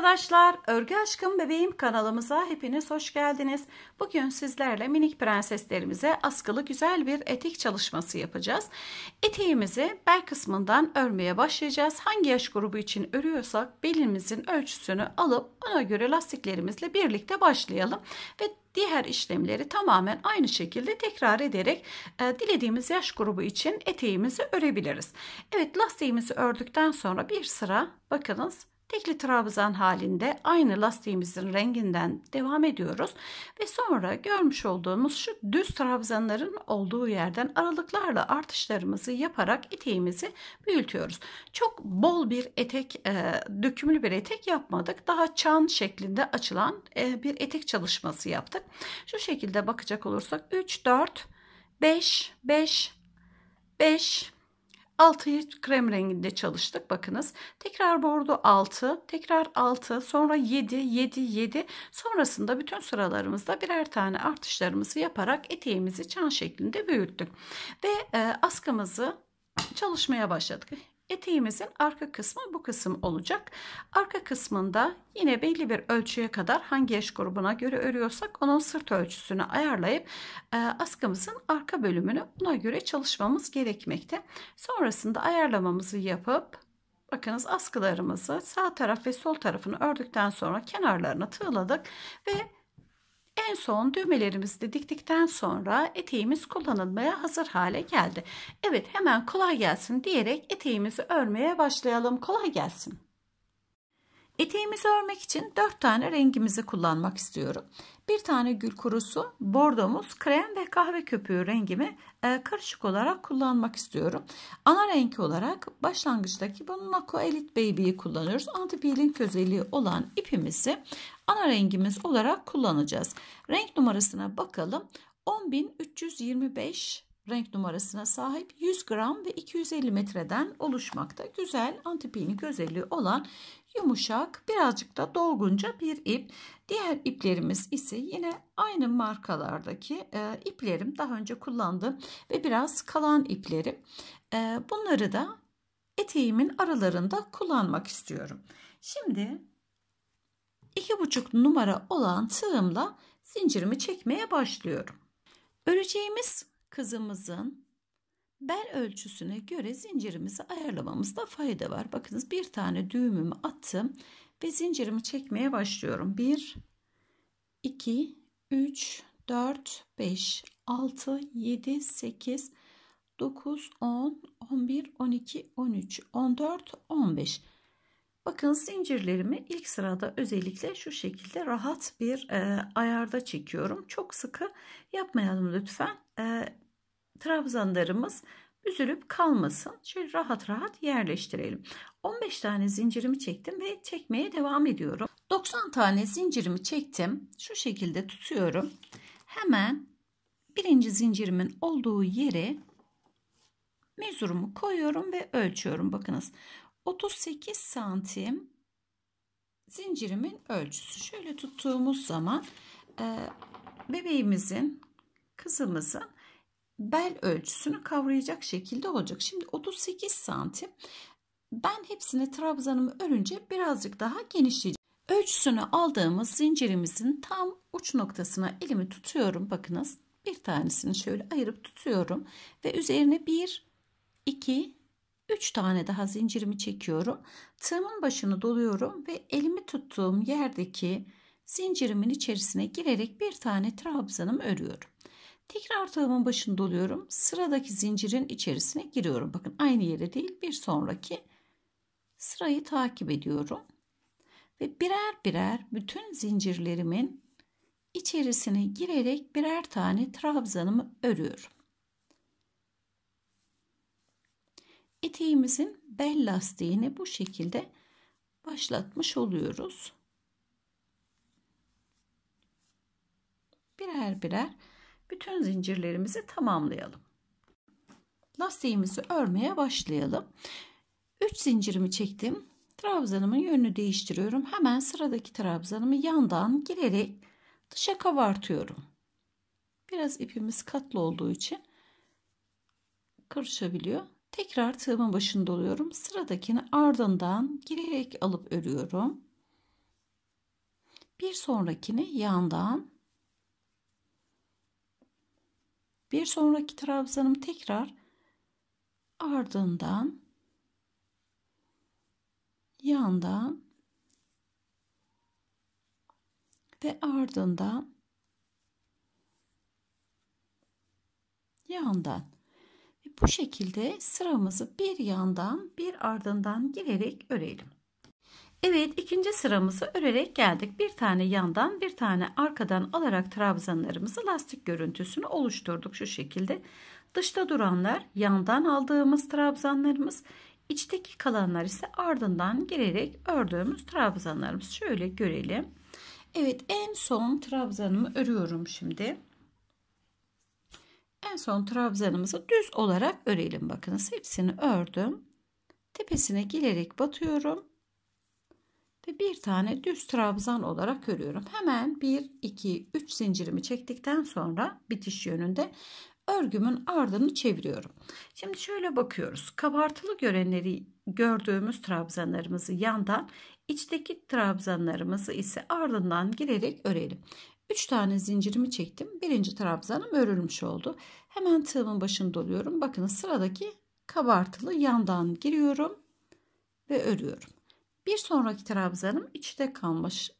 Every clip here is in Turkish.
arkadaşlar, Örgü Aşkım Bebeğim kanalımıza hepiniz hoş geldiniz. Bugün sizlerle minik prenseslerimize askılı güzel bir etik çalışması yapacağız. Eteğimizi bel kısmından örmeye başlayacağız. Hangi yaş grubu için örüyorsak belimizin ölçüsünü alıp ona göre lastiklerimizle birlikte başlayalım. Ve diğer işlemleri tamamen aynı şekilde tekrar ederek e, dilediğimiz yaş grubu için eteğimizi örebiliriz. Evet lastiğimizi ördükten sonra bir sıra bakınız Tekli trabzan halinde aynı lastiğimizin renginden devam ediyoruz. Ve sonra görmüş olduğumuz şu düz trabzanların olduğu yerden aralıklarla artışlarımızı yaparak eteğimizi büyütüyoruz. Çok bol bir etek, e, dökümlü bir etek yapmadık. Daha çan şeklinde açılan e, bir etek çalışması yaptık. Şu şekilde bakacak olursak 3, 4, 5, 5, 5, Altıyı krem renginde çalıştık. Bakınız tekrar bordo 6, tekrar 6, sonra 7, 7, 7. Sonrasında bütün sıralarımızda birer tane artışlarımızı yaparak eteğimizi çan şeklinde büyüttük. Ve e, askımızı çalışmaya başladık. Eteğimizin arka kısmı bu kısım olacak. Arka kısmında yine belli bir ölçüye kadar hangi yaş grubuna göre örüyorsak onun sırt ölçüsünü ayarlayıp e, askımızın arka bölümünü buna göre çalışmamız gerekmekte. Sonrasında ayarlamamızı yapıp bakınız askılarımızı sağ taraf ve sol tarafını ördükten sonra kenarlarına tığladık ve en son düğmelerimizi de diktikten sonra eteğimiz kullanılmaya hazır hale geldi. Evet hemen kolay gelsin diyerek eteğimizi örmeye başlayalım. Kolay gelsin. Eteğimizi örmek için 4 tane rengimizi kullanmak istiyorum. Bir tane gül kurusu, bordomuz, krem ve kahve köpüğü rengimi e, karışık olarak kullanmak istiyorum. Ana renk olarak başlangıçtaki bu Nako Elite Baby'yi kullanıyoruz. Anti peeling özelliği olan ipimizi ana rengimiz olarak kullanacağız. Renk numarasına bakalım. 10.325 renk numarasına sahip 100 gram ve 250 metreden oluşmakta. Güzel anti peeling özelliği olan yumuşak, birazcık da dolgunca bir ip. Diğer iplerimiz ise yine aynı markalardaki e, iplerim. Daha önce kullandığım ve biraz kalan iplerim. E, bunları da eteğimin aralarında kullanmak istiyorum. Şimdi iki buçuk numara olan tığımla zincirimi çekmeye başlıyorum. Öreceğimiz kızımızın bel ölçüsüne göre zincirimizi ayarlamamızda fayda var. Bakınız bir tane düğümümü attım ve zincirimi çekmeye başlıyorum. 1, 2, 3, 4, 5, 6, 7, 8, 9, 10, 11, 12, 13, 14, 15. Bakın zincirlerimi ilk sırada özellikle şu şekilde rahat bir e, ayarda çekiyorum. Çok sıkı yapmayalım lütfen. E, trabzanlarımız üzülüp kalmasın. Şöyle rahat rahat yerleştirelim. 15 tane zincirimi çektim ve çekmeye devam ediyorum. 90 tane zincirimi çektim. Şu şekilde tutuyorum. Hemen birinci zincirimin olduğu yere mezurumu koyuyorum ve ölçüyorum. Bakınız 38 santim zincirimin ölçüsü. Şöyle tuttuğumuz zaman bebeğimizin, kızımızın bel ölçüsünü kavrayacak şekilde olacak. Şimdi 38 santim ben hepsini trabzanımı örünce birazcık daha genişleyeceğim. Ölçüsünü aldığımız zincirimizin tam uç noktasına elimi tutuyorum. Bakınız bir tanesini şöyle ayırıp tutuyorum ve üzerine 1, 2, 3 tane daha zincirimi çekiyorum. Tığımın başını doluyorum ve elimi tuttuğum yerdeki zincirimin içerisine girerek bir tane trabzanımı örüyorum. Tekrar tığımın başını doluyorum. Sıradaki zincirin içerisine giriyorum. Bakın aynı yere değil bir sonraki sırayı takip ediyorum. Ve birer birer bütün zincirlerimin içerisine girerek birer tane trabzanımı örüyorum. Eteğimizin bel lastiğini bu şekilde başlatmış oluyoruz. Birer birer bütün zincirlerimizi tamamlayalım. Lastiğimizi örmeye başlayalım. 3 zincirimi çektim. Trabzanımın yönünü değiştiriyorum. Hemen sıradaki trabzanımı yandan girerek dışa kavartıyorum. Biraz ipimiz katlı olduğu için karışabiliyor. Tekrar tığımın başını doluyorum. Sıradakini ardından girerek alıp örüyorum. Bir sonrakini yandan Bir sonraki trabzanım tekrar ardından yandan ve ardından yandan ve bu şekilde sıramızı bir yandan bir ardından girerek örelim. Evet ikinci sıramızı örerek geldik. Bir tane yandan bir tane arkadan alarak trabzanlarımızı lastik görüntüsünü oluşturduk şu şekilde. Dışta duranlar yandan aldığımız trabzanlarımız içteki kalanlar ise ardından girerek ördüğümüz trabzanlarımız. Şöyle görelim. Evet en son trabzanımı örüyorum şimdi. En son trabzanımızı düz olarak örelim. Bakınız hepsini ördüm. Tepesine girerek batıyorum ve bir tane düz trabzan olarak örüyorum. Hemen 1 2 3 zincirimi çektikten sonra bitiş yönünde örgümün ardını çeviriyorum. Şimdi şöyle bakıyoruz. Kabartılı görenleri gördüğümüz trabzanlarımızı yandan, içteki trabzanlarımızı ise ardından girerek örelim. 3 tane zincirimi çektim. Birinci trabzanım örülmüş oldu. Hemen tığımın başını doluyorum. Bakın sıradaki kabartılı yandan giriyorum ve örüyorum. Bir sonraki trabzanım içte kalmış.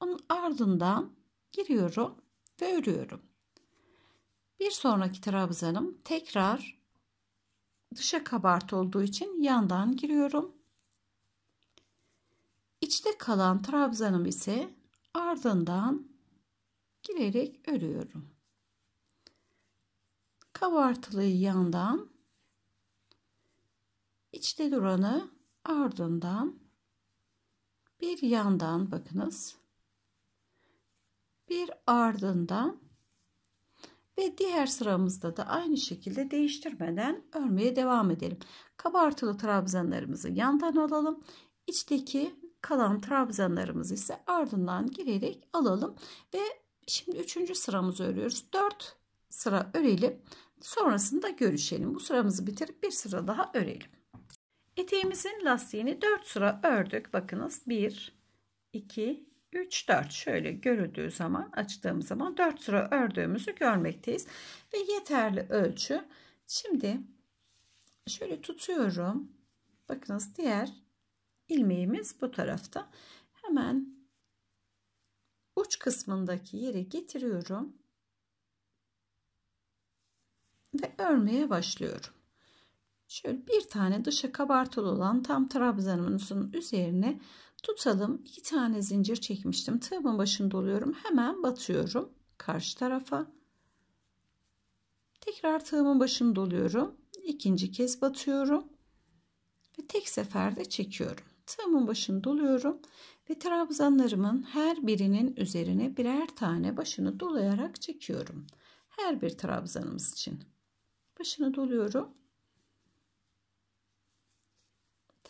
Onun ardından giriyorum ve örüyorum. Bir sonraki trabzanım tekrar dışa kabart olduğu için yandan giriyorum. İçte kalan trabzanım ise ardından girerek örüyorum. Kabartılıyı yandan, içte duranı ardından bir yandan bakınız bir ardından ve diğer sıramızda da aynı şekilde değiştirmeden örmeye devam edelim. Kabartılı trabzanlarımızı yandan alalım. içteki kalan trabzanlarımızı ise ardından girerek alalım ve şimdi üçüncü sıramızı örüyoruz. Dört sıra örelim. Sonrasında görüşelim. Bu sıramızı bitirip bir sıra daha örelim. Eteğimizin lastiğini 4 sıra ördük. Bakınız 1, 2, 3, 4 şöyle görüldüğü zaman açtığımız zaman 4 sıra ördüğümüzü görmekteyiz. Ve yeterli ölçü. Şimdi şöyle tutuyorum. Bakınız diğer ilmeğimiz bu tarafta. Hemen uç kısmındaki yeri getiriyorum. Ve örmeye başlıyorum. Şöyle bir tane dışa kabartılı olan tam trabzanımızın üzerine tutalım. İki tane zincir çekmiştim. Tığımın başında oluyorum. Hemen batıyorum karşı tarafa. Tekrar tığımın başını doluyorum. İkinci kez batıyorum. Ve tek seferde çekiyorum. Tığımın başını doluyorum. Ve trabzanlarımın her birinin üzerine birer tane başını dolayarak çekiyorum. Her bir trabzanımız için. Başını doluyorum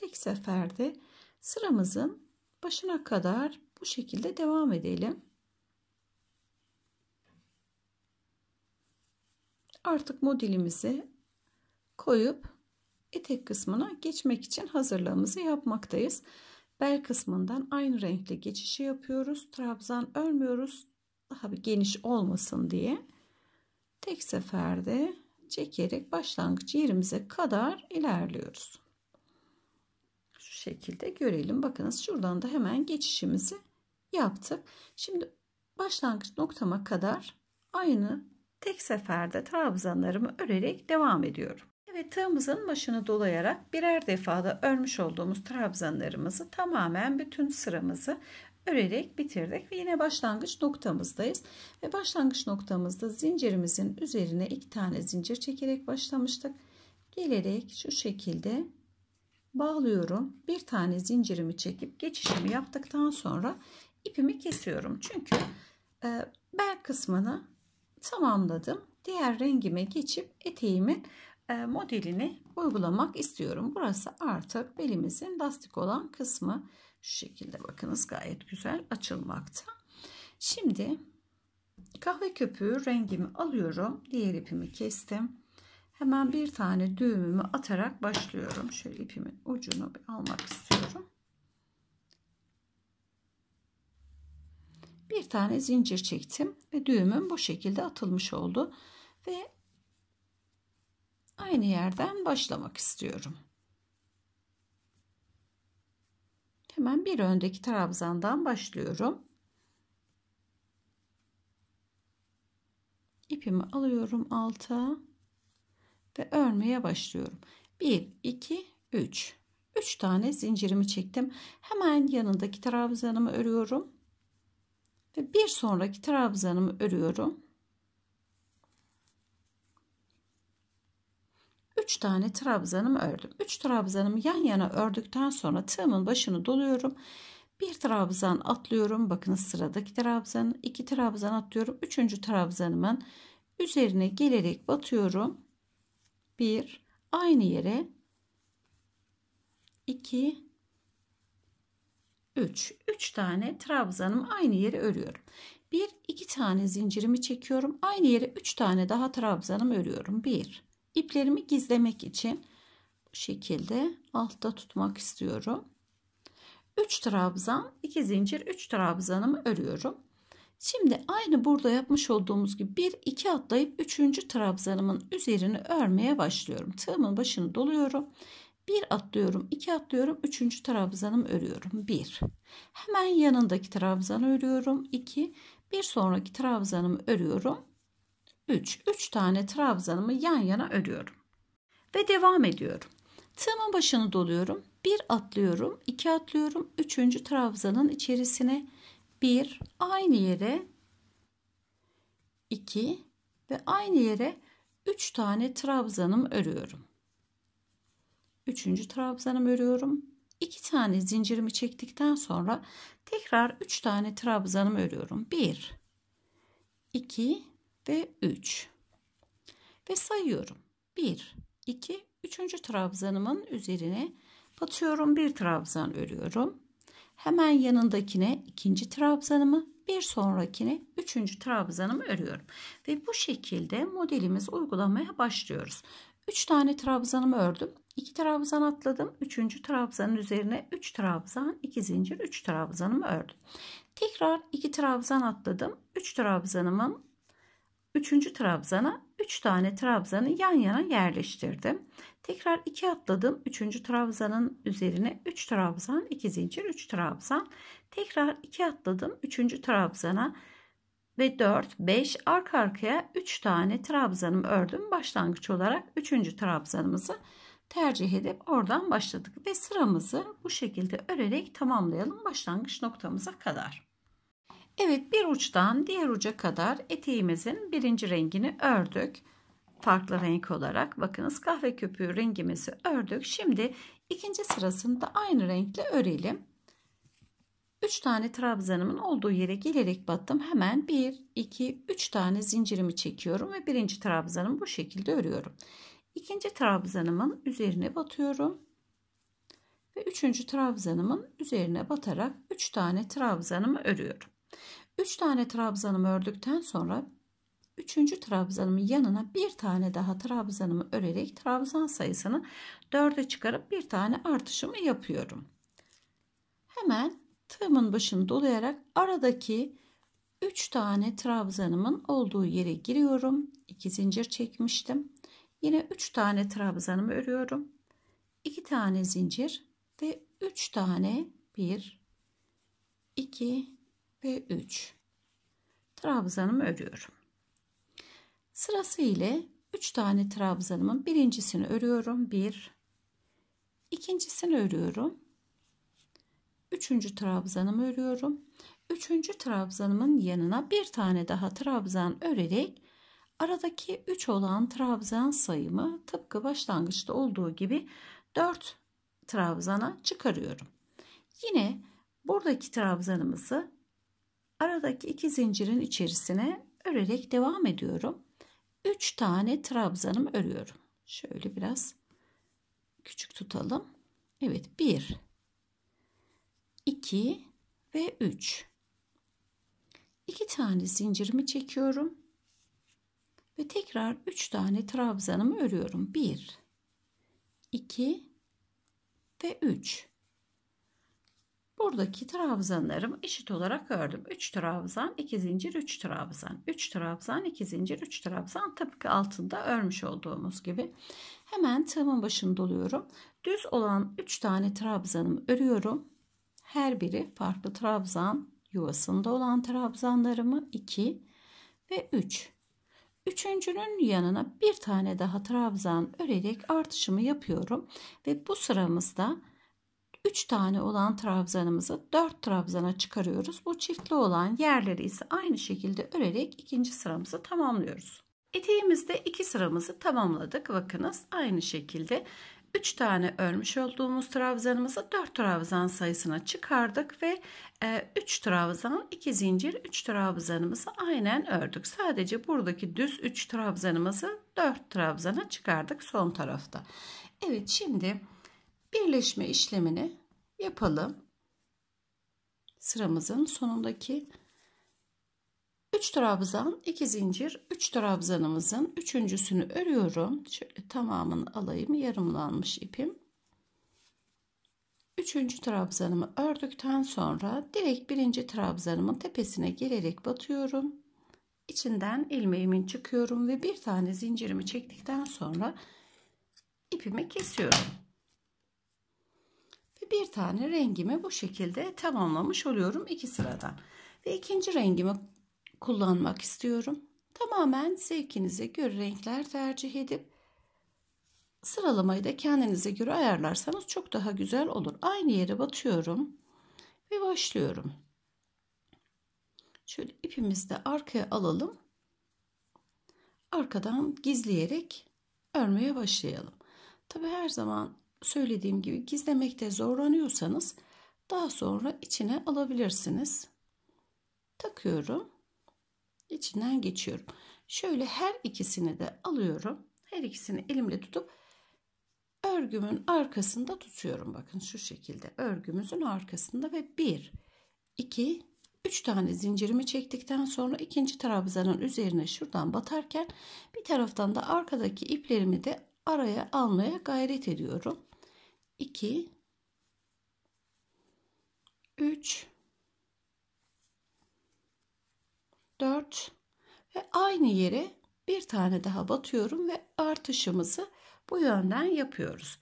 tek seferde sıramızın başına kadar bu şekilde devam edelim. Artık modelimizi koyup etek kısmına geçmek için hazırlığımızı yapmaktayız. Bel kısmından aynı renkle geçişi yapıyoruz. Trabzan örmüyoruz. Daha bir geniş olmasın diye. Tek seferde çekerek başlangıç yerimize kadar ilerliyoruz şekilde görelim. Bakınız şuradan da hemen geçişimizi yaptık. Şimdi başlangıç noktama kadar aynı tek seferde trabzanlarımı örerek devam ediyorum. Evet tığımızın başını dolayarak birer defada örmüş olduğumuz trabzanlarımızı tamamen bütün sıramızı örerek bitirdik ve yine başlangıç noktamızdayız. Ve başlangıç noktamızda zincirimizin üzerine iki tane zincir çekerek başlamıştık. Gelerek şu şekilde bağlıyorum. Bir tane zincirimi çekip geçişimi yaptıktan sonra ipimi kesiyorum. Çünkü e, bel kısmını tamamladım. Diğer rengime geçip eteğimi e, modelini uygulamak istiyorum. Burası artık belimizin lastik olan kısmı. Şu şekilde bakınız gayet güzel açılmakta. Şimdi kahve köpüğü rengimi alıyorum. Diğer ipimi kestim. Hemen bir tane düğümümü atarak başlıyorum. Şöyle ipimin ucunu bir almak istiyorum. Bir tane zincir çektim ve düğümüm bu şekilde atılmış oldu. Ve aynı yerden başlamak istiyorum. Hemen bir öndeki trabzandan başlıyorum. İpimi alıyorum alta ve örmeye başlıyorum. 1, 2, 3. 3 tane zincirimi çektim. Hemen yanındaki trabzanımı örüyorum. Ve bir sonraki trabzanımı örüyorum. 3 tane trabzanımı ördüm. 3 trabzanımı yan yana ördükten sonra tığımın başını doluyorum. Bir trabzan atlıyorum. Bakın sıradaki trabzan, iki trabzan atlıyorum. Üçüncü trabzanımın üzerine gelerek batıyorum 1 aynı yere 2 3 3 tane trabzanım aynı yere örüyorum. 1 2 tane zincirimi çekiyorum. Aynı yere 3 tane daha trabzanım örüyorum. 1 iplerimi gizlemek için bu şekilde altta tutmak istiyorum. 3 trabzan, 2 zincir, 3 trabzanımı örüyorum. Şimdi aynı burada yapmış olduğumuz gibi bir iki atlayıp üçüncü trabzanımın üzerini örmeye başlıyorum. Tığımın başını doluyorum. Bir atlıyorum, iki atlıyorum, üçüncü trabzanımı örüyorum. Bir. Hemen yanındaki trabzanı örüyorum. İki. Bir sonraki trabzanımı örüyorum. Üç. Üç tane trabzanımı yan yana örüyorum. Ve devam ediyorum. Tığımın başını doluyorum. Bir atlıyorum, iki atlıyorum, üçüncü trabzanın içerisine 1 aynı yere 2 ve aynı yere 3 tane trabzanım örüyorum. 3. trabzanım örüyorum. 2 tane zincirimi çektikten sonra tekrar 3 tane trabzanım örüyorum. 1 2 ve 3. Ve sayıyorum. 1 2 3. trabzanımın üzerine batıyorum. Bir trabzan örüyorum. Hemen yanındakine ikinci trabzanımı, bir sonrakine üçüncü trabzanımı örüyorum. Ve bu şekilde modelimiz uygulamaya başlıyoruz. Üç tane trabzanımı ördüm. 2 trabzan atladım. üçüncü trabzanın üzerine üç trabzan, iki zincir, üç trabzanımı ördüm. Tekrar iki trabzan atladım. üç trabzanımın Üçüncü trabzana 3 tane trabzanı yan yana yerleştirdim. Tekrar 2 atladım. Üçüncü trabzanın üzerine 3 trabzan, 2 zincir, 3 trabzan. Tekrar 2 atladım. Üçüncü trabzana ve 4, 5 arka arkaya 3 tane trabzanım ördüm. Başlangıç olarak 3. trabzanımızı tercih edip oradan başladık ve sıramızı bu şekilde örerek tamamlayalım başlangıç noktamıza kadar. Evet bir uçtan diğer uca kadar eteğimizin birinci rengini ördük. Farklı renk olarak bakınız kahve köpüğü rengimizi ördük. Şimdi ikinci sırasını da aynı renkle örelim. 3 tane trabzanımın olduğu yere gelerek battım. Hemen 1, 2, 3 tane zincirimi çekiyorum ve birinci trabzanımı bu şekilde örüyorum. İkinci trabzanımın üzerine batıyorum. Ve üçüncü trabzanımın üzerine batarak 3 tane trabzanımı örüyorum. 3 tane trabzanımı ördükten sonra 3. trabzanımın yanına bir tane daha trabzanımı örerek trabzan sayısını 4'e çıkarıp bir tane artışımı yapıyorum. Hemen tığımın başını dolayarak aradaki 3 tane trabzanımın olduğu yere giriyorum. 2 zincir çekmiştim. Yine 3 tane trabzanımı örüyorum. 2 tane zincir ve 3 tane 1 2 ve 3 trabzanımı örüyorum. Sırası ile 3 tane trabzanımın birincisini örüyorum. 1 bir, ikincisini örüyorum. Üçüncü trabzanımı örüyorum. Üçüncü trabzanımın yanına bir tane daha trabzan örerek aradaki 3 olan trabzan sayımı tıpkı başlangıçta olduğu gibi 4 trabzana çıkarıyorum. Yine buradaki trabzanımızı aradaki iki zincirin içerisine örerek devam ediyorum. 3 tane trabzanım örüyorum. Şöyle biraz küçük tutalım. Evet 1 2 ve 3 2 tane zincirimi çekiyorum ve tekrar 3 tane trabzanımı örüyorum. 1 2 ve 3 Buradaki trabzanlarımı eşit olarak ördüm. 3 trabzan, 2 zincir, 3 trabzan. 3 trabzan, 2 zincir, 3 trabzan. Tabii ki altında örmüş olduğumuz gibi. Hemen tığımın başını doluyorum. Düz olan 3 tane trabzanımı örüyorum. Her biri farklı trabzan yuvasında olan trabzanlarımı 2 ve 3. Üç. Üçüncünün yanına bir tane daha trabzan örerek artışımı yapıyorum ve bu sıramızda 3 tane olan trabzanımızı 4 trabzana çıkarıyoruz. Bu çiftli olan yerleri ise aynı şekilde örerek ikinci sıramızı tamamlıyoruz. Eteğimizde iki sıramızı tamamladık. Bakınız aynı şekilde 3 tane örmüş olduğumuz trabzanımızı 4 trabzan sayısına çıkardık ve 3 e, trabzan 2 zincir 3 trabzanımızı aynen ördük. Sadece buradaki düz 3 trabzanımızı 4 trabzana çıkardık son tarafta. Evet şimdi birleşme işlemini yapalım. Sıramızın sonundaki 3 trabzan 2 zincir 3 trabzanımızın üçüncüsünü örüyorum. Şöyle tamamını alayım. Yarımlanmış ipim. Üçüncü trabzanımı ördükten sonra direkt birinci trabzanımın tepesine gelerek batıyorum. İçinden ilmeğimin çıkıyorum ve bir tane zincirimi çektikten sonra ipimi kesiyorum bir tane rengimi bu şekilde tamamlamış oluyorum iki sıradan. Ve ikinci rengimi kullanmak istiyorum. Tamamen zevkinize göre renkler tercih edip sıralamayı da kendinize göre ayarlarsanız çok daha güzel olur. Aynı yere batıyorum ve başlıyorum. Şöyle ipimizi de arkaya alalım. Arkadan gizleyerek örmeye başlayalım. Tabi her zaman söylediğim gibi gizlemekte zorlanıyorsanız daha sonra içine alabilirsiniz. Takıyorum. İçinden geçiyorum. Şöyle her ikisini de alıyorum. Her ikisini elimle tutup örgümün arkasında tutuyorum. Bakın şu şekilde örgümüzün arkasında ve 1, 2, 3 tane zincirimi çektikten sonra ikinci trabzanın üzerine şuradan batarken bir taraftan da arkadaki iplerimi de araya almaya gayret ediyorum. 2 3 4 ve aynı yere bir tane daha batıyorum ve artışımızı bu yönden yapıyoruz.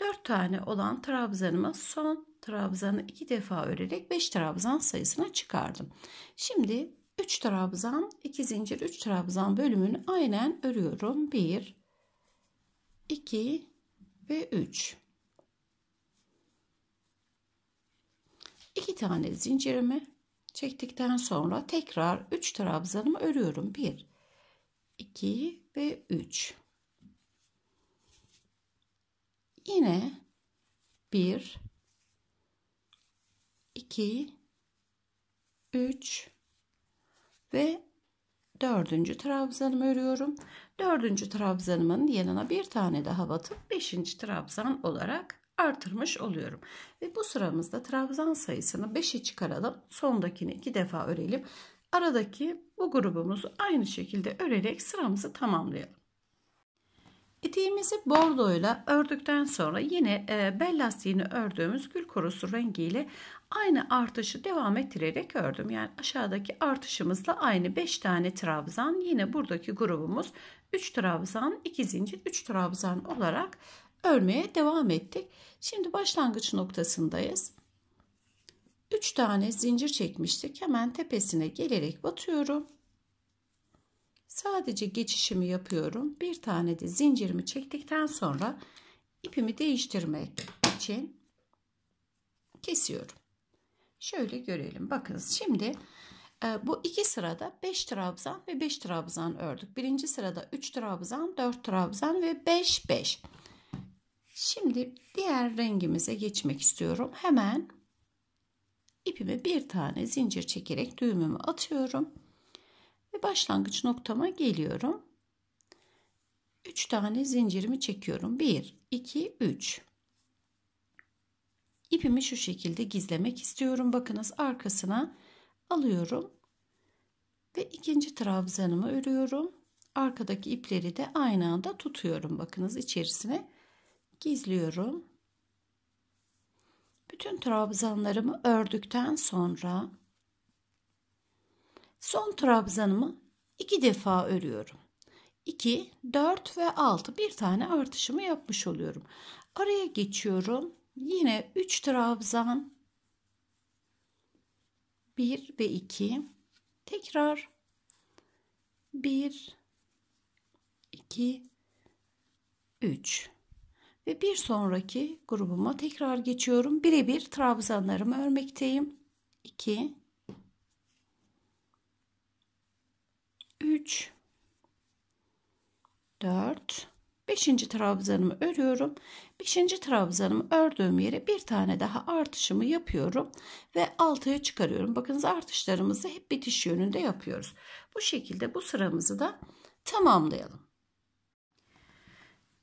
4 tane olan trabzanımı son trabzanı 2 defa örerek 5 trabzan sayısına çıkardım. Şimdi 3 trabzan 2 zincir 3 trabzan bölümünü aynen örüyorum. 1 2 ve 3. 2 tane zincirimi çektikten sonra tekrar 3 trabzanımı örüyorum. 1 2 ve 3. Yine 1 2 3 ve dördüncü trabzanımı örüyorum. Dördüncü trabzanımın yanına bir tane daha batıp beşinci trabzan olarak artırmış oluyorum. Ve bu sıramızda trabzan sayısını beşe çıkaralım. Sondakini iki defa örelim. Aradaki bu grubumuzu aynı şekilde örerek sıramızı tamamlayalım. İtiğimizi bordoyla ördükten sonra yine e, bel lastiğini ördüğümüz gül korusu rengiyle aynı artışı devam ettirerek ördüm. Yani aşağıdaki artışımızla aynı 5 tane trabzan yine buradaki grubumuz 3 trabzan 2 zincir 3 trabzan olarak örmeye devam ettik. Şimdi başlangıç noktasındayız. 3 tane zincir çekmiştik. Hemen tepesine gelerek batıyorum. Sadece geçişimi yapıyorum. Bir tane de zincirimi çektikten sonra ipimi değiştirmek için kesiyorum. Şöyle görelim. Bakın şimdi e, bu iki sırada 5 trabzan ve 5 trabzan ördük. Birinci sırada 3 trabzan, 4 trabzan ve 5 5. Şimdi diğer rengimize geçmek istiyorum. Hemen ipime bir tane zincir çekerek düğümümü atıyorum. Ve başlangıç noktama geliyorum. 3 tane zincirimi çekiyorum. 1, 2, 3 ipimi şu şekilde gizlemek istiyorum. Bakınız arkasına alıyorum ve ikinci trabzanımı örüyorum. Arkadaki ipleri de aynı anda tutuyorum. Bakınız içerisine gizliyorum. Bütün trabzanlarımı ördükten sonra son trabzanımı iki defa örüyorum. 2, 4 ve 6 bir tane artışımı yapmış oluyorum. Araya geçiyorum Yine 3 trabzan 1 ve 2 tekrar 1 2 3 ve bir sonraki grubuma tekrar geçiyorum. Birebir trabzanlarımı örmekteyim. 2 3 4 5. trabzanımı örüyorum. 5. trabzanımı ördüğüm yere bir tane daha artışımı yapıyorum ve altıya çıkarıyorum. Bakınız artışlarımızı hep bitiş yönünde yapıyoruz. Bu şekilde bu sıramızı da tamamlayalım.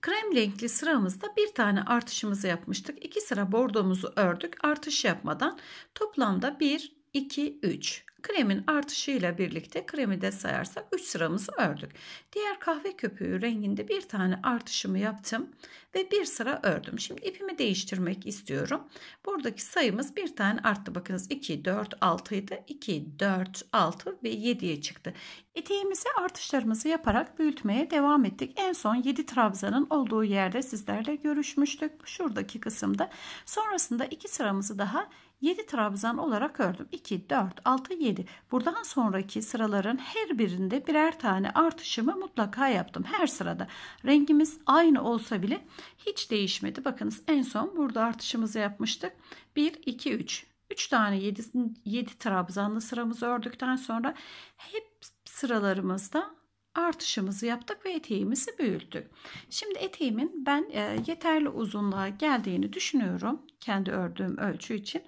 Krem renkli sıramızda bir tane artışımızı yapmıştık. İki sıra bordomuzu ördük. Artış yapmadan toplamda 1, 2, 3. Kremin artışıyla birlikte kremi de sayarsak 3 sıramızı ördük. Diğer kahve köpüğü renginde bir tane artışımı yaptım ve bir sıra ördüm. Şimdi ipimi değiştirmek istiyorum. Buradaki sayımız bir tane arttı. Bakınız 2, 4, 6 idi. 2, 4, 6 ve 7'ye çıktı. İteğimizi artışlarımızı yaparak büyütmeye devam ettik. En son 7 trabzanın olduğu yerde sizlerle görüşmüştük. Şuradaki kısımda. Sonrasında iki sıramızı daha 7 trabzan olarak ördüm. 2, 4, 6, 7. Buradan sonraki sıraların her birinde birer tane artışımı mutlaka yaptım. Her sırada rengimiz aynı olsa bile hiç değişmedi. Bakınız en son burada artışımızı yapmıştık. 1, 2, 3. 3 tane 7, 7 trabzanlı sıramızı ördükten sonra hep sıralarımızda artışımızı yaptık ve eteğimizi büyüttük. Şimdi eteğimin ben e, yeterli uzunluğa geldiğini düşünüyorum kendi ördüğüm ölçü için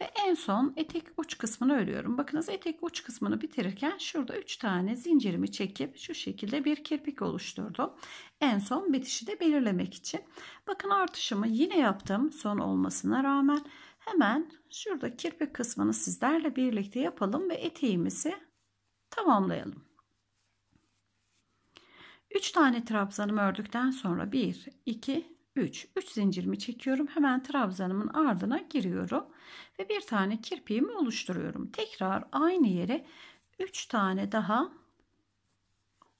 ve en son etek uç kısmını örüyorum. Bakınız etek uç kısmını bitirirken şurada 3 tane zincirimi çekip şu şekilde bir kirpik oluşturdum. En son bitişi de belirlemek için. Bakın artışımı yine yaptım son olmasına rağmen hemen şurada kirpik kısmını sizlerle birlikte yapalım ve eteğimizi tamamlayalım. 3 tane trabzanımı ördükten sonra 1, 2, 3. 3 zincirimi çekiyorum. Hemen trabzanımın ardına giriyorum. Ve bir tane kirpiğimi oluşturuyorum. Tekrar aynı yere 3 tane daha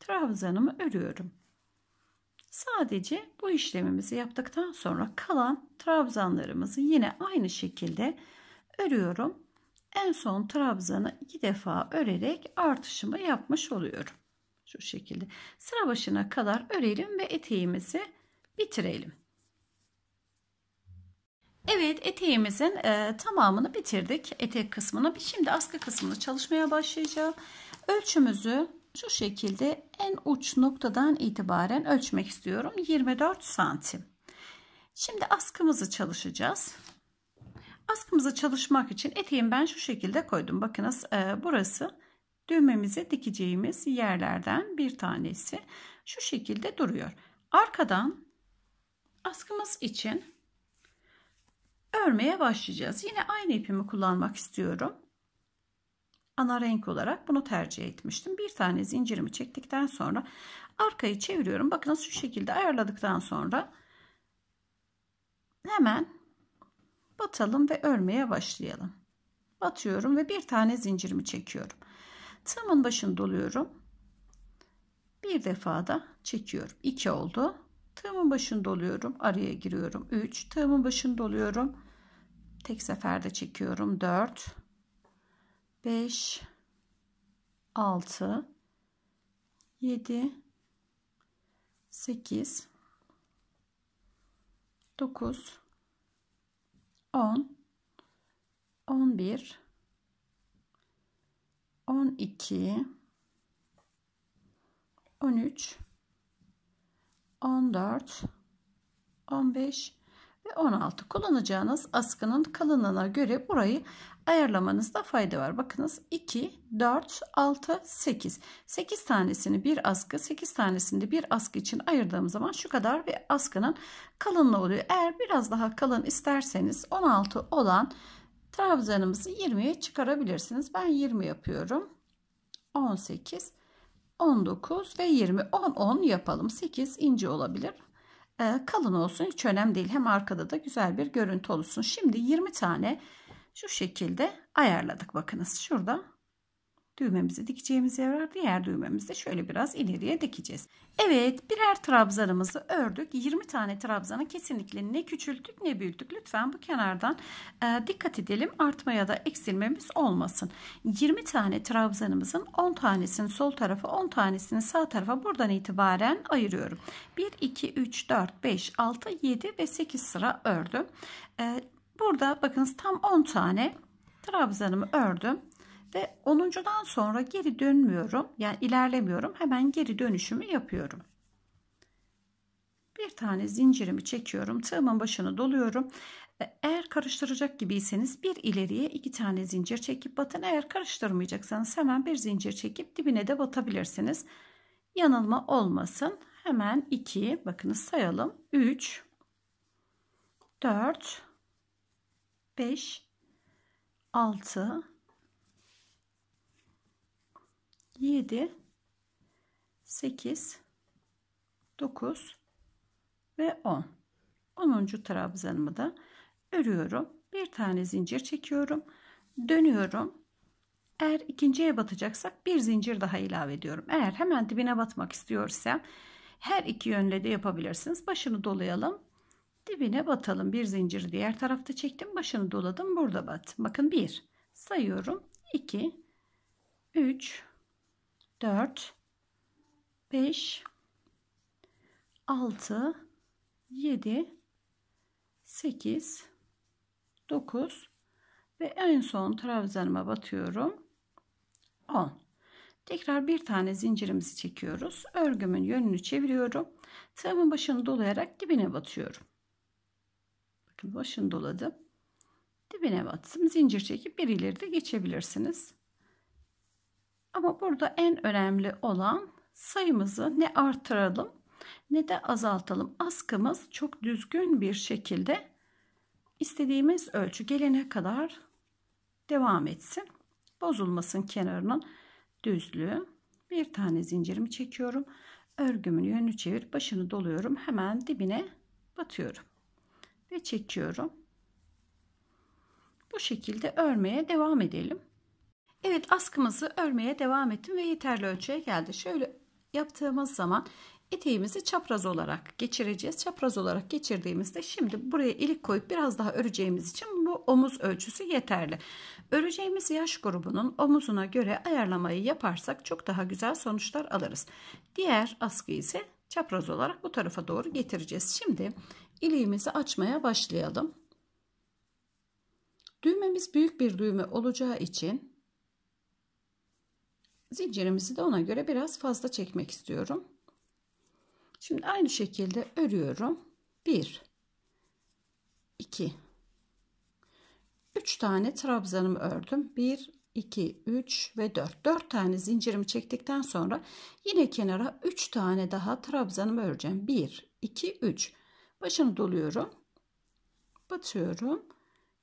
trabzanımı örüyorum. Sadece bu işlemimizi yaptıktan sonra kalan trabzanlarımızı yine aynı şekilde örüyorum. En son trabzanı 2 defa örerek artışımı yapmış oluyorum. Şu şekilde sıra başına kadar örelim ve eteğimizi bitirelim. Evet eteğimizin e, tamamını bitirdik. Etek kısmını. Şimdi askı kısmını çalışmaya başlayacağım. Ölçümüzü şu şekilde en uç noktadan itibaren ölçmek istiyorum. 24 santim. Şimdi askımızı çalışacağız. Askımızı çalışmak için eteğimi ben şu şekilde koydum. Bakınız e, burası düğmemize dikeceğimiz yerlerden bir tanesi şu şekilde duruyor. Arkadan askımız için örmeye başlayacağız. Yine aynı ipimi kullanmak istiyorum. Ana renk olarak bunu tercih etmiştim. Bir tane zincirimi çektikten sonra arkayı çeviriyorum. Bakın şu şekilde ayarladıktan sonra hemen batalım ve örmeye başlayalım. Batıyorum ve bir tane zincirimi çekiyorum. Tığımın başını doluyorum. Bir defa da çekiyorum. 2 oldu. Tığımın başını doluyorum. Araya giriyorum. 3. Tığımın başını doluyorum. Tek seferde çekiyorum. 4 5 6 7 8 9 10 11 12 13 14 15 ve 16 kullanacağınız askının kalınlığına göre burayı ayarlamanızda fayda var. Bakınız 2, 4, 6, 8. 8 tanesini bir askı, 8 tanesini de bir askı için ayırdığım zaman şu kadar bir askının kalınlığı oluyor. Eğer biraz daha kalın isterseniz 16 olan Trabzanımızı 20'ye çıkarabilirsiniz. Ben 20 yapıyorum. 18, 19 ve 20. 10, 10 yapalım. 8 ince olabilir. Ee, kalın olsun hiç önemli değil. Hem arkada da güzel bir görüntü olsun. Şimdi 20 tane şu şekilde ayarladık. Bakınız şurada düğmemizi dikeceğimiz yer diğer düğmemizi de şöyle biraz ileriye dikeceğiz. Evet birer trabzanımızı ördük. 20 tane trabzanı kesinlikle ne küçülttük ne büyüttük. Lütfen bu kenardan e, dikkat edelim artmaya da eksilmemiz olmasın. 20 tane trabzanımızın 10 tanesini sol tarafa 10 tanesini sağ tarafa buradan itibaren ayırıyorum. 1, 2, 3, 4, 5, 6, 7 ve 8 sıra ördüm. E, burada bakınız tam 10 tane trabzanımı ördüm. Ve 10.dan sonra geri dönmüyorum. Yani ilerlemiyorum. Hemen geri dönüşümü yapıyorum. Bir tane zincirimi çekiyorum. Tığımın başını doluyorum. E, eğer karıştıracak gibiyseniz bir ileriye iki tane zincir çekip batın. Eğer karıştırmayacaksanız hemen bir zincir çekip dibine de batabilirsiniz. Yanılma olmasın. Hemen 2 bakınız sayalım. 3 4 5 6 7 8 9 ve 10 10. trabzanımı da örüyorum bir tane zincir çekiyorum dönüyorum eğer ikinciye batacaksak bir zincir daha ilave ediyorum eğer hemen dibine batmak istiyorsa her iki yönde de yapabilirsiniz başını dolayalım dibine batalım bir zincir diğer tarafta çektim başını doladım burada bat bakın bir sayıyorum 2 3 4 5 6 7 8 9 ve en son trabzanıma batıyorum 10 tekrar bir tane zincirimizi çekiyoruz örgümün yönünü çeviriyorum tığımın başını dolayarak dibine batıyorum bakın başını doladım dibine battım zincir çekip bir ileri de geçebilirsiniz ama burada en önemli olan sayımızı ne artıralım ne de azaltalım. Askımız çok düzgün bir şekilde istediğimiz ölçü gelene kadar devam etsin. Bozulmasın kenarının düzlüğü. Bir tane zincirimi çekiyorum. Örgümün yönünü çevir, başını doluyorum. Hemen dibine batıyorum ve çekiyorum. Bu şekilde örmeye devam edelim. Evet askımızı örmeye devam ettim ve yeterli ölçüye geldi. Şöyle yaptığımız zaman eteğimizi çapraz olarak geçireceğiz. Çapraz olarak geçirdiğimizde şimdi buraya ilik koyup biraz daha öreceğimiz için bu omuz ölçüsü yeterli. Öreceğimiz yaş grubunun omuzuna göre ayarlamayı yaparsak çok daha güzel sonuçlar alırız. Diğer askı ise çapraz olarak bu tarafa doğru getireceğiz. Şimdi iliğimizi açmaya başlayalım. Düğmemiz büyük bir düğme olacağı için Zincirimizi de ona göre biraz fazla çekmek istiyorum. Şimdi aynı şekilde örüyorum. 1 2 3 tane trabzanımı ördüm. 1 2 3 ve 4. 4 tane zincirimi çektikten sonra yine kenara 3 tane daha trabzanımı öreceğim. 1 2 3. Başını doluyorum. Batıyorum.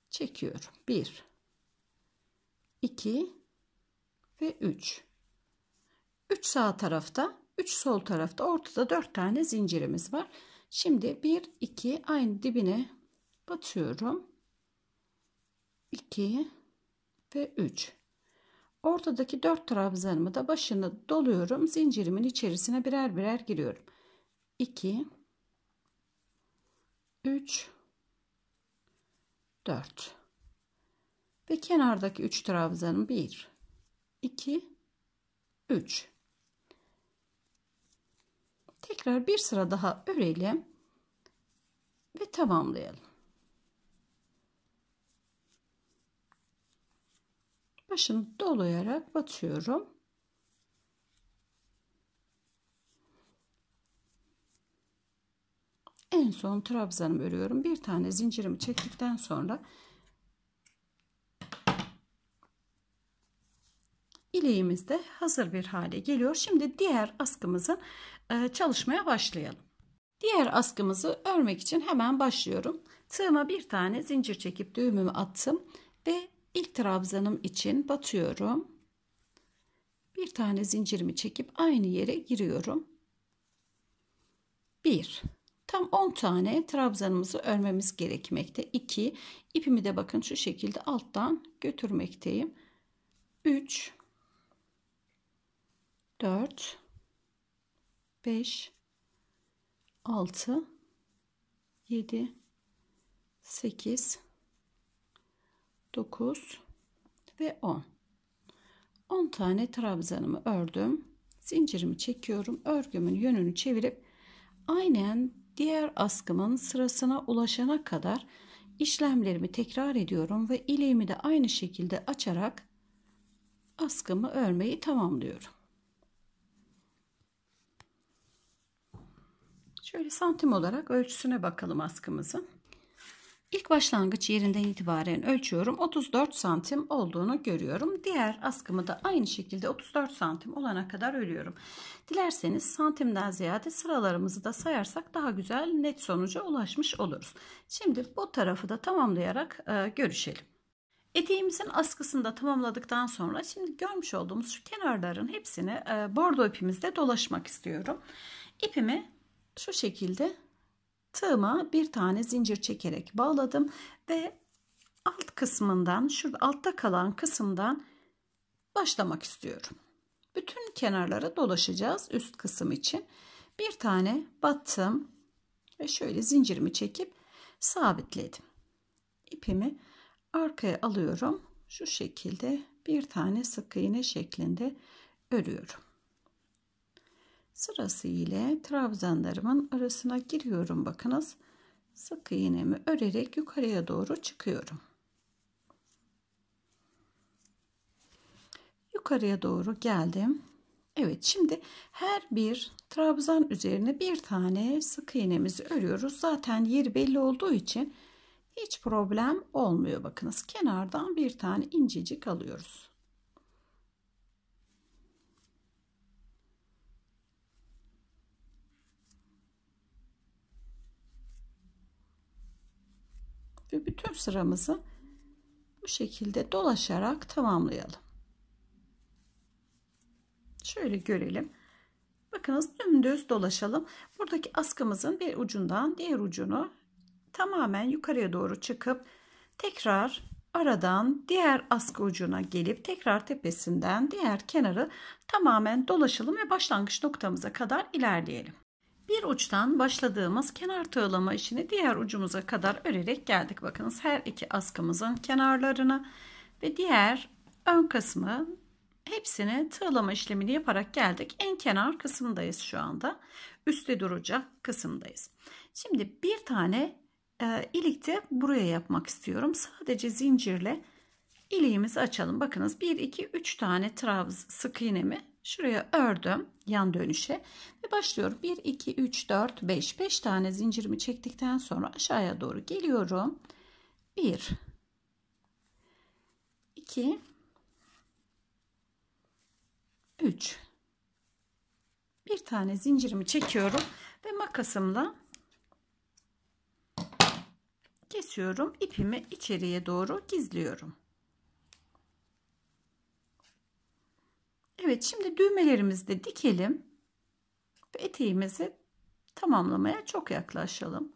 Çekiyorum. 1 2 ve 3 3 sağ tarafta, 3 sol tarafta ortada 4 tane zincirimiz var. Şimdi 1 2 aynı dibine batıyorum. 2 ve 3. Ortadaki 4 trabzanımı da başını doluyorum. Zincirimin içerisine birer birer giriyorum. 2 3 4 ve kenardaki 3 trabzanım 1 2 3 Tekrar bir sıra daha örelim ve tamamlayalım. Başını dolayarak batıyorum. En son trabzanımı örüyorum. Bir tane zincirimi çektikten sonra Yeleğimiz de hazır bir hale geliyor. Şimdi diğer askımızı e, çalışmaya başlayalım. Diğer askımızı örmek için hemen başlıyorum. Tığıma bir tane zincir çekip düğümümü attım ve ilk trabzanım için batıyorum. Bir tane zincirimi çekip aynı yere giriyorum. 1 Tam 10 tane trabzanımızı örmemiz gerekmekte. 2 İpimi de bakın şu şekilde alttan götürmekteyim. 3 4 5 6 7 8 9 ve 10 10 tane trabzanımı ördüm zincirimi çekiyorum örgümün yönünü çevirip aynen diğer askımın sırasına ulaşana kadar işlemlerimi tekrar ediyorum ve ileğimi de aynı şekilde açarak askımı örmeyi tamamlıyorum Şöyle santim olarak ölçüsüne bakalım askımızın. İlk başlangıç yerinden itibaren ölçüyorum. 34 santim olduğunu görüyorum. Diğer askımı da aynı şekilde 34 santim olana kadar ölüyorum. Dilerseniz santimden ziyade sıralarımızı da sayarsak daha güzel net sonuca ulaşmış oluruz. Şimdi bu tarafı da tamamlayarak e, görüşelim. Eteğimizin askısını da tamamladıktan sonra şimdi görmüş olduğumuz şu kenarların hepsini e, bordo ipimizle dolaşmak istiyorum. İpimi şu şekilde tığıma bir tane zincir çekerek bağladım ve alt kısmından şurada altta kalan kısımdan başlamak istiyorum. Bütün kenarlara dolaşacağız üst kısım için. Bir tane battım ve şöyle zincirimi çekip sabitledim. İpimi arkaya alıyorum. Şu şekilde bir tane sık iğne şeklinde örüyorum sırası ile trabzanlarımın arasına giriyorum bakınız sık iğnemi örerek yukarıya doğru çıkıyorum yukarıya doğru geldim Evet şimdi her bir trabzan üzerine bir tane sık iğnemizi örüyoruz zaten yeri belli olduğu için hiç problem olmuyor bakınız kenardan bir tane incecik alıyoruz bütün sıramızı bu şekilde dolaşarak tamamlayalım. Şöyle görelim. Bakınız dümdüz dolaşalım. Buradaki askımızın bir ucundan diğer ucunu tamamen yukarıya doğru çıkıp tekrar aradan diğer askı ucuna gelip tekrar tepesinden diğer kenarı tamamen dolaşalım ve başlangıç noktamıza kadar ilerleyelim. Bir uçtan başladığımız kenar tığlama işini diğer ucumuza kadar örerek geldik. Bakınız her iki askımızın kenarlarına ve diğer ön kısmı hepsini tığlama işlemini yaparak geldik. En kenar kısımdayız şu anda. Üste duracak kısımdayız. Şimdi bir tane e, ilik de buraya yapmak istiyorum. Sadece zincirle iliğimizi açalım. Bakınız 1 2 3 tane trabz sık iğnemi Şuraya ördüm yan dönüşe ve başlıyorum. 1, 2, 3, 4, 5. 5 tane zincirimi çektikten sonra aşağıya doğru geliyorum. 1, 2, 3. Bir tane zincirimi çekiyorum ve makasımla kesiyorum. ipimi içeriye doğru gizliyorum. Evet şimdi düğmelerimizi de dikelim. Ve eteğimizi tamamlamaya çok yaklaşalım.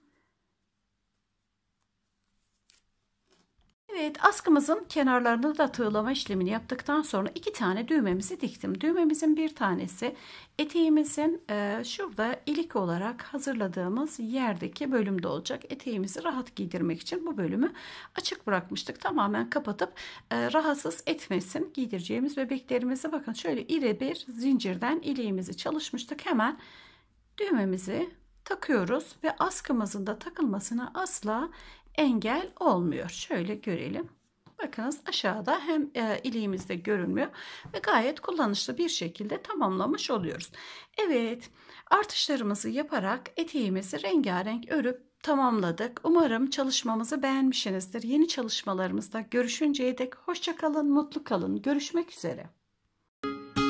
Evet askımızın kenarlarını da tığlama işlemini yaptıktan sonra iki tane düğmemizi diktim. Düğmemizin bir tanesi eteğimizin e, şurada ilik olarak hazırladığımız yerdeki bölümde olacak. Eteğimizi rahat giydirmek için bu bölümü açık bırakmıştık. Tamamen kapatıp e, rahatsız etmesin giydireceğimiz bebeklerimizi bakın şöyle iri bir zincirden iliğimizi çalışmıştık. Hemen düğmemizi takıyoruz ve askımızın da takılmasına asla engel olmuyor. Şöyle görelim. Bakınız aşağıda hem e, iliğimizde görünmüyor ve gayet kullanışlı bir şekilde tamamlamış oluyoruz. Evet artışlarımızı yaparak eteğimizi rengarenk örüp tamamladık. Umarım çalışmamızı beğenmişsinizdir. Yeni çalışmalarımızda görüşünceye dek hoşçakalın, mutlu kalın. Görüşmek üzere.